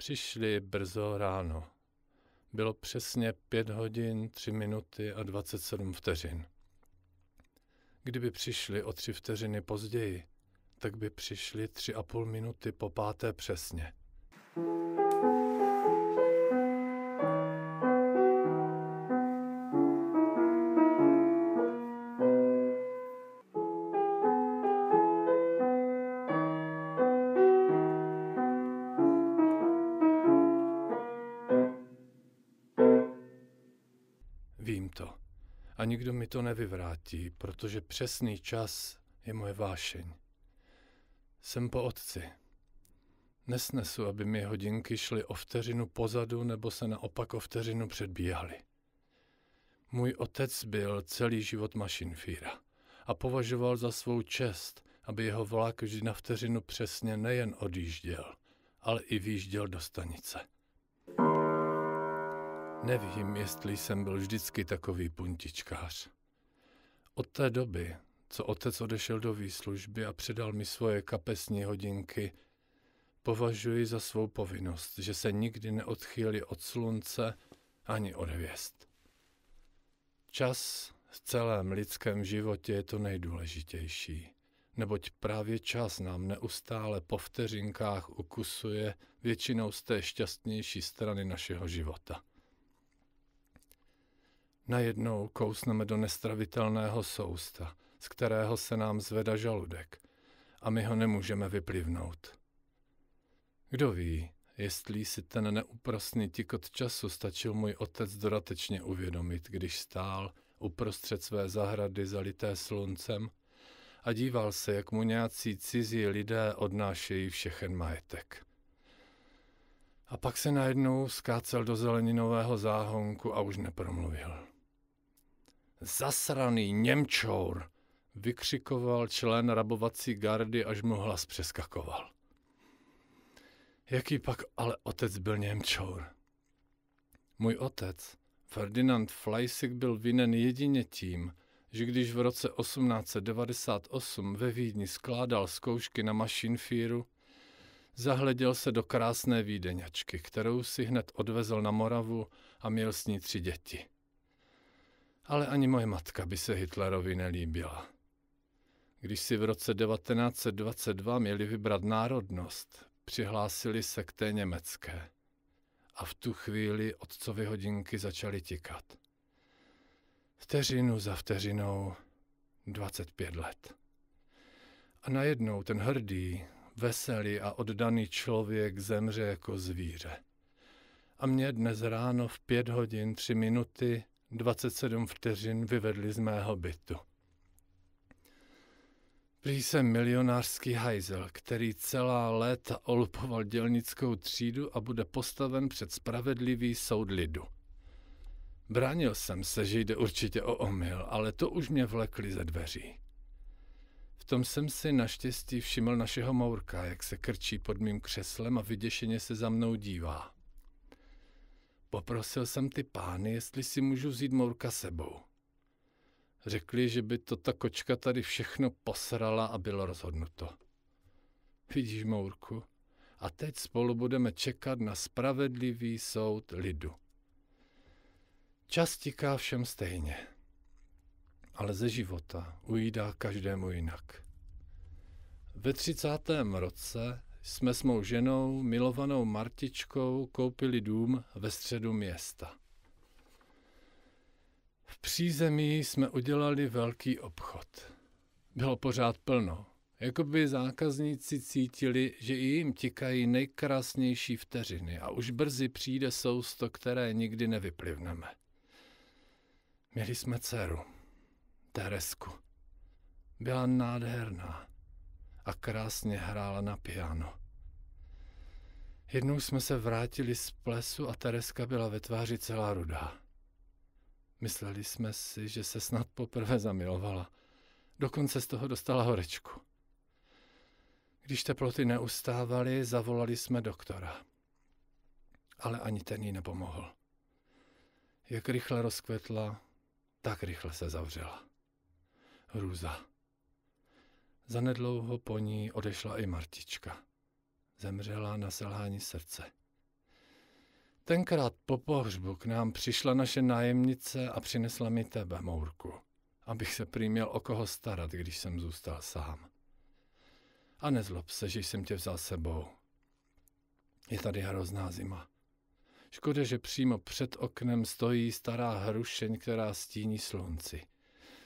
Přišli brzo ráno. Bylo přesně 5 hodin, 3 minuty a 27 vteřin. Kdyby přišli o tři vteřiny později, tak by přišli tři a půl minuty po páté přesně. a nikdo mi to nevyvrátí, protože přesný čas je moje vášeň. Jsem po otci. Nesnesu, aby mi hodinky šly o vteřinu pozadu nebo se naopak o vteřinu předbíhaly. Můj otec byl celý život mašinfíra a považoval za svou čest, aby jeho vlak vždy na vteřinu přesně nejen odjížděl, ale i výjížděl do stanice. Nevím, jestli jsem byl vždycky takový puntičkář. Od té doby, co otec odešel do výslužby a předal mi svoje kapesní hodinky, považuji za svou povinnost, že se nikdy neodchýli od slunce ani od hvězd. Čas v celém lidském životě je to nejdůležitější, neboť právě čas nám neustále po vteřinkách ukusuje většinou z té šťastnější strany našeho života – Najednou kousneme do nestravitelného sousta, z kterého se nám zveda žaludek a my ho nemůžeme vyplivnout. Kdo ví, jestli si ten neúprosný tikot času stačil můj otec dodatečně uvědomit, když stál uprostřed své zahrady zalité sluncem a díval se, jak mu nějací cizí lidé odnášejí všechen majetek. A pak se najednou skácel do zeleninového záhonku a už nepromluvil. Zasraný Němčour! vykřikoval člen rabovací gardy, až mu hlas přeskakoval. Jaký pak ale otec byl Němčour? Můj otec, Ferdinand Fleisig, byl vinen jedině tím, že když v roce 1898 ve Vídni skládal zkoušky na mašinfíru, zahleděl se do krásné výdeňačky, kterou si hned odvezl na Moravu a měl s ní tři děti – ale ani moje matka by se Hitlerovi nelíbila. Když si v roce 1922 měli vybrat národnost, přihlásili se k té německé. A v tu chvíli otcovi hodinky začaly tikat. Vteřinu za vteřinou 25 let. A najednou ten hrdý, veselý a oddaný člověk zemře jako zvíře. A mě dnes ráno v pět hodin tři minuty 27 vteřin vyvedli z mého bytu. Prý jsem milionářský hajzel, který celá léta olupoval dělnickou třídu a bude postaven před spravedlivý soud lidu. Bránil jsem se, že jde určitě o omyl, ale to už mě vlekli ze dveří. V tom jsem si naštěstí všiml našeho Mourka, jak se krčí pod mým křeslem a vyděšeně se za mnou dívá. Poprosil jsem ty pány, jestli si můžu vzít Mourka sebou. Řekli, že by to ta kočka tady všechno posrala a bylo rozhodnuto. Vidíš, Mourku, a teď spolu budeme čekat na spravedlivý soud lidu. Čas tiká všem stejně, ale ze života ujídá každému jinak. Ve třicátém roce jsme s mou ženou, milovanou Martičkou, koupili dům ve středu města. V přízemí jsme udělali velký obchod. Bylo pořád plno. Jakoby zákazníci cítili, že i jim tikají nejkrásnější vteřiny a už brzy přijde sousto, které nikdy nevyplivneme. Měli jsme dceru, Teresku. Byla nádherná a krásně hrála na piano. Jednou jsme se vrátili z plesu a Tereska byla ve tváři celá rudá. Mysleli jsme si, že se snad poprvé zamilovala. Dokonce z toho dostala horečku. Když teploty neustávaly, zavolali jsme doktora. Ale ani ten jí nepomohl. Jak rychle rozkvetla, tak rychle se zavřela. Hrůza. Zanedlouho po ní odešla i Martička. Zemřela na selhání srdce. Tenkrát po pohřbu k nám přišla naše nájemnice a přinesla mi tebe, Mourku, abych se přiměl o koho starat, když jsem zůstal sám. A nezlob se, že jsem tě vzal sebou. Je tady hrozná zima. Škoda, že přímo před oknem stojí stará hrušeň, která stíní slunci.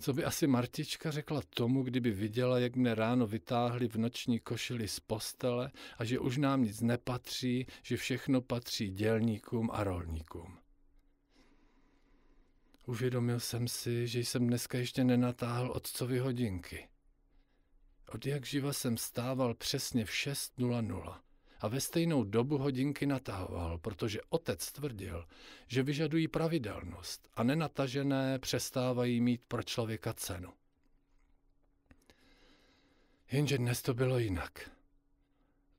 Co by asi Martička řekla tomu, kdyby viděla, jak mne ráno vytáhli v noční košili z postele a že už nám nic nepatří, že všechno patří dělníkům a rolníkům. Uvědomil jsem si, že jsem dneska ještě nenatáhl otcovi hodinky. Od jak živa jsem stával přesně v 6.00 a ve stejnou dobu hodinky natahoval, protože otec tvrdil, že vyžadují pravidelnost a nenatažené přestávají mít pro člověka cenu. Jenže dnes to bylo jinak.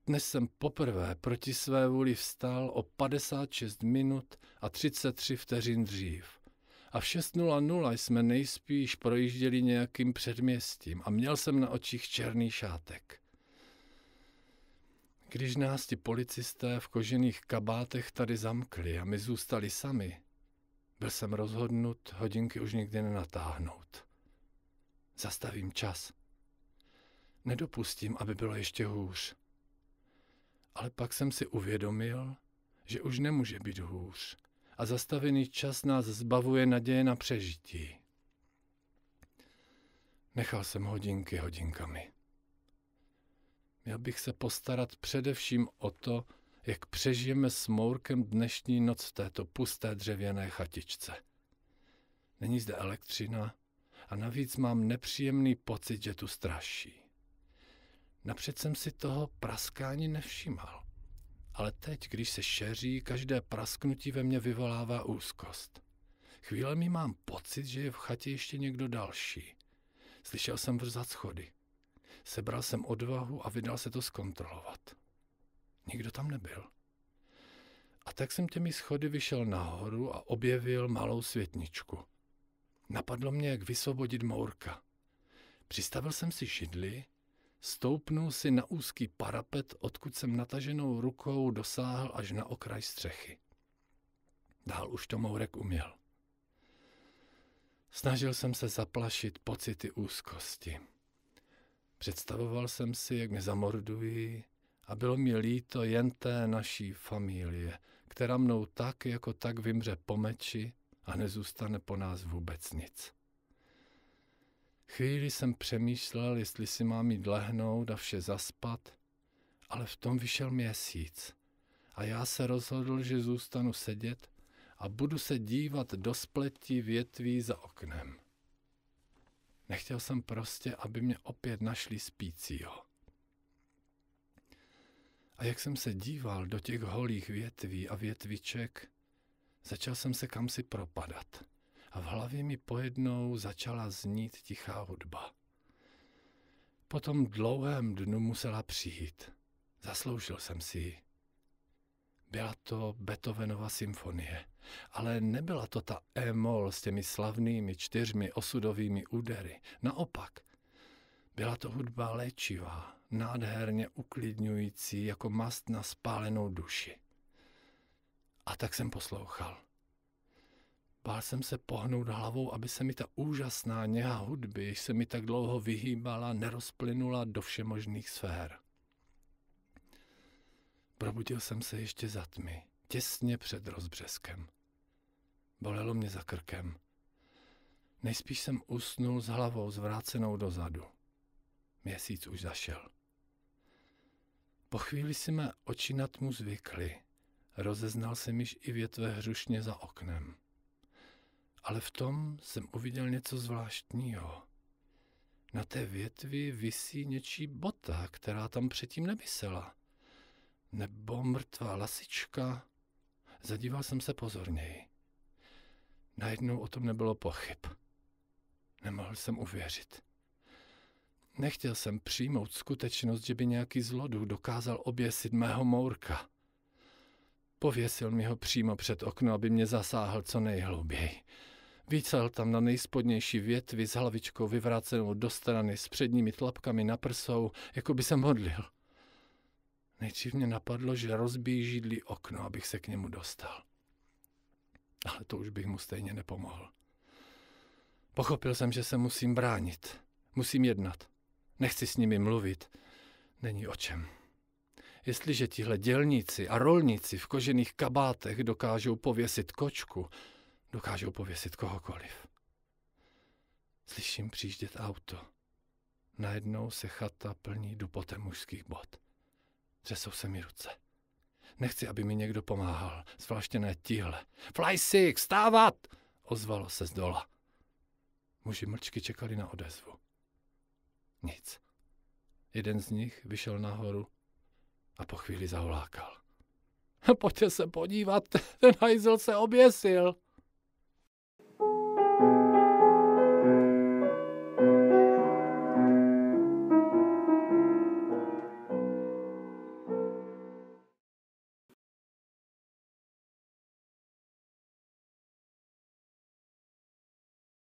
Dnes jsem poprvé proti své vůli vstal o 56 minut a 33 vteřin dřív. A v 6.00 jsme nejspíš projížděli nějakým předměstím a měl jsem na očích černý šátek. Když nás ti policisté v kožených kabátech tady zamkli a my zůstali sami, byl jsem rozhodnut hodinky už nikdy nenatáhnout. Zastavím čas. Nedopustím, aby bylo ještě hůř. Ale pak jsem si uvědomil, že už nemůže být hůř a zastavený čas nás zbavuje naděje na přežití. Nechal jsem hodinky hodinkami. Měl bych se postarat především o to, jak přežijeme s Mourkem dnešní noc v této pusté dřevěné chatičce. Není zde elektřina a navíc mám nepříjemný pocit, že tu straší. Napřed jsem si toho praskání nevšímal. Ale teď, když se šeří, každé prasknutí ve mně vyvolává úzkost. Chvíle mi mám pocit, že je v chatě ještě někdo další. Slyšel jsem vrzat schody. Sebral jsem odvahu a vydal se to zkontrolovat. Nikdo tam nebyl. A tak jsem těmi schody vyšel nahoru a objevil malou světničku. Napadlo mě, jak vysvobodit Mourka. Přistavil jsem si židli, stoupnul si na úzký parapet, odkud jsem nataženou rukou dosáhl až na okraj střechy. Dál už to Mourek uměl. Snažil jsem se zaplašit pocity úzkosti. Představoval jsem si, jak mě zamordují a bylo mi líto jen té naší familie, která mnou tak jako tak vymře po meči a nezůstane po nás vůbec nic. Chvíli jsem přemýšlel, jestli si mám jít lehnout a vše zaspat, ale v tom vyšel měsíc a já se rozhodl, že zůstanu sedět a budu se dívat do spletí větví za oknem. Nechtěl jsem prostě, aby mě opět našli spícího. A jak jsem se díval do těch holých větví a větviček, začal jsem se kamsi propadat a v hlavě mi pojednou začala znít tichá hudba. Po tom dlouhém dnu musela přijít. Zasloužil jsem si ji. Byla to Beethovenova symfonie, ale nebyla to ta E-mol s těmi slavnými čtyřmi osudovými údery. Naopak, byla to hudba léčivá, nádherně uklidňující jako mast na spálenou duši. A tak jsem poslouchal. Bál jsem se pohnout hlavou, aby se mi ta úžasná něha hudby, jež se mi tak dlouho vyhýbala, nerozplynula do všemožných sfér. Probudil jsem se ještě za tmy, těsně před rozbřeskem. Bolelo mě za krkem. Nejspíš jsem usnul s hlavou zvrácenou dozadu. Měsíc už zašel. Po chvíli si mé oči na tmu zvykly. Rozeznal jsem již i větve hrušně za oknem. Ale v tom jsem uviděl něco zvláštního. Na té větvi visí něčí bota, která tam předtím nevisela. Nebo mrtvá lasička? Zadíval jsem se pozorněji. Najednou o tom nebylo pochyb. Nemohl jsem uvěřit. Nechtěl jsem přijmout skutečnost, že by nějaký zloduch dokázal oběsit mého mourka. Pověsil mi ho přímo před okno, aby mě zasáhl co nejhlouběji. Vícel tam na nejspodnější větvi s hlavičkou vyvrácenou do strany s předními tlapkami na prsou, jako by se modlil. Nejdřív mě napadlo, že rozbíjí židlí okno, abych se k němu dostal. Ale to už bych mu stejně nepomohl. Pochopil jsem, že se musím bránit. Musím jednat. Nechci s nimi mluvit. Není o čem. Jestliže tihle dělníci a rolníci v kožených kabátech dokážou pověsit kočku, dokážou pověsit kohokoliv. Slyším přijíždět auto. Najednou se chata plní dupotem mužských bot. Třesou se mi ruce. Nechci, aby mi někdo pomáhal, zvláště ne tihle. Fly six, stávat! Ozvalo se z dola. Muži mlčky čekali na odezvu. Nic. Jeden z nich vyšel nahoru a po chvíli zaholákal. Pojďte se podívat, ten hajzel se oběsil.